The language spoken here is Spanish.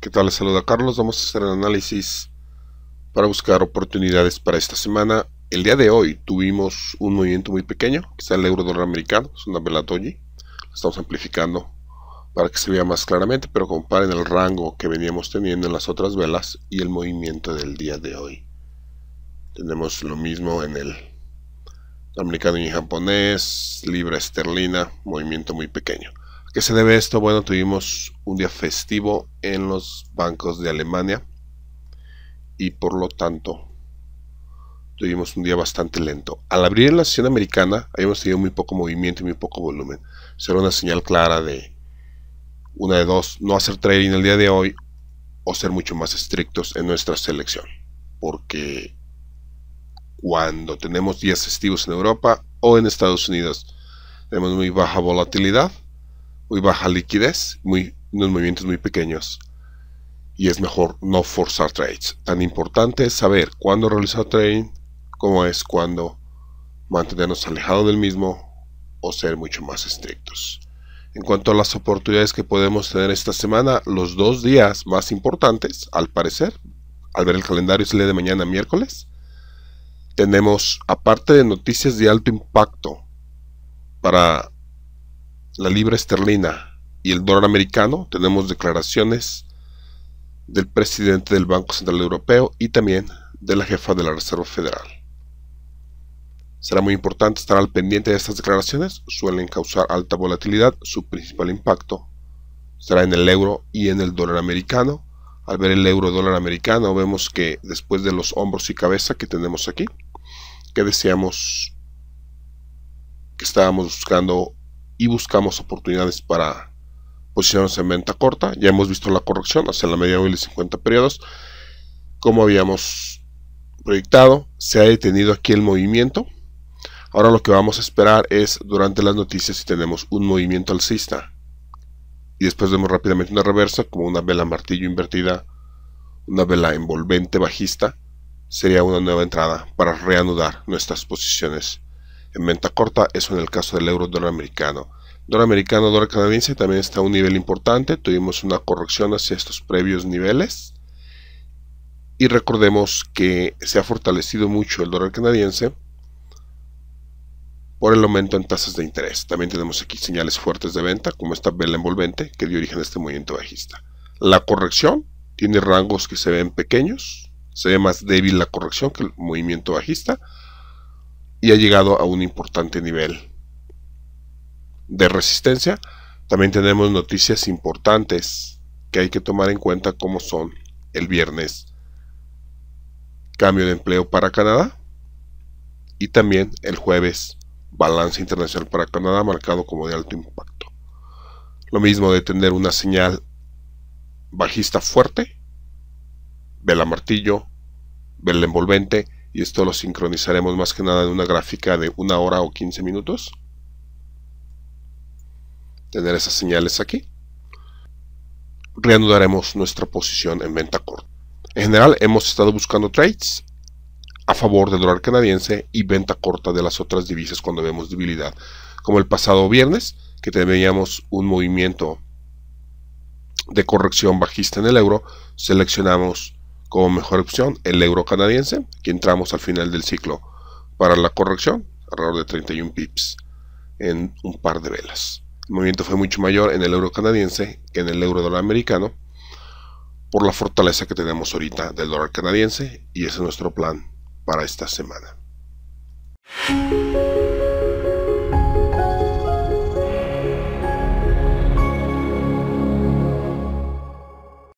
¿Qué tal? Les saluda Carlos. Vamos a hacer el análisis para buscar oportunidades para esta semana. El día de hoy tuvimos un movimiento muy pequeño, que está el euro dólar americano, es una vela toji. Lo estamos amplificando para que se vea más claramente, pero comparen el rango que veníamos teniendo en las otras velas y el movimiento del día de hoy. Tenemos lo mismo en el americano y japonés, libra esterlina, movimiento muy pequeño. ¿A qué se debe esto? Bueno, tuvimos un día festivo en los bancos de Alemania y por lo tanto tuvimos un día bastante lento. Al abrir la sesión americana habíamos tenido muy poco movimiento y muy poco volumen. Será una señal clara de una de dos, no hacer trading el día de hoy o ser mucho más estrictos en nuestra selección. Porque cuando tenemos días festivos en Europa o en Estados Unidos. Tenemos muy baja volatilidad, muy baja liquidez, muy, unos movimientos muy pequeños. Y es mejor no forzar trades. Tan importante es saber cuándo realizar trading, como es cuando mantenernos alejados del mismo o ser mucho más estrictos. En cuanto a las oportunidades que podemos tener esta semana, los dos días más importantes, al parecer, al ver el calendario, sale de mañana miércoles, tenemos, aparte de noticias de alto impacto para la libra esterlina y el dólar americano, tenemos declaraciones del presidente del Banco Central Europeo y también de la jefa de la Reserva Federal. Será muy importante estar al pendiente de estas declaraciones, suelen causar alta volatilidad, su principal impacto será en el euro y en el dólar americano, al ver el euro dólar americano vemos que después de los hombros y cabeza que tenemos aquí, que deseamos, que estábamos buscando y buscamos oportunidades para posicionarnos en venta corta. Ya hemos visto la corrección hacia la media móvil de 50 periodos. Como habíamos proyectado, se ha detenido aquí el movimiento. Ahora lo que vamos a esperar es durante las noticias si tenemos un movimiento alcista y después vemos rápidamente una reversa como una vela martillo invertida, una vela envolvente bajista, sería una nueva entrada para reanudar nuestras posiciones. En venta corta, eso en el caso del euro dólar americano. Dólar americano, dólar canadiense también está a un nivel importante, tuvimos una corrección hacia estos previos niveles. Y recordemos que se ha fortalecido mucho el dólar canadiense por el aumento en tasas de interés. También tenemos aquí señales fuertes de venta, como esta vela envolvente que dio origen a este movimiento bajista. La corrección tiene rangos que se ven pequeños, se ve más débil la corrección que el movimiento bajista y ha llegado a un importante nivel de resistencia. También tenemos noticias importantes que hay que tomar en cuenta como son el viernes cambio de empleo para Canadá y también el jueves balance internacional para Canadá marcado como de alto impacto. Lo mismo de tener una señal bajista fuerte, vela martillo, vela envolvente, y esto lo sincronizaremos más que nada en una gráfica de una hora o 15 minutos. Tener esas señales aquí. Reanudaremos nuestra posición en venta corta. En general hemos estado buscando trades a favor del dólar canadiense y venta corta de las otras divisas cuando vemos debilidad, como el pasado viernes, que teníamos un movimiento de corrección bajista en el euro, seleccionamos como mejor opción el euro canadiense, que entramos al final del ciclo para la corrección, alrededor de 31 pips en un par de velas. El movimiento fue mucho mayor en el euro canadiense que en el euro dólar americano, por la fortaleza que tenemos ahorita del dólar canadiense, y ese es nuestro plan para esta semana.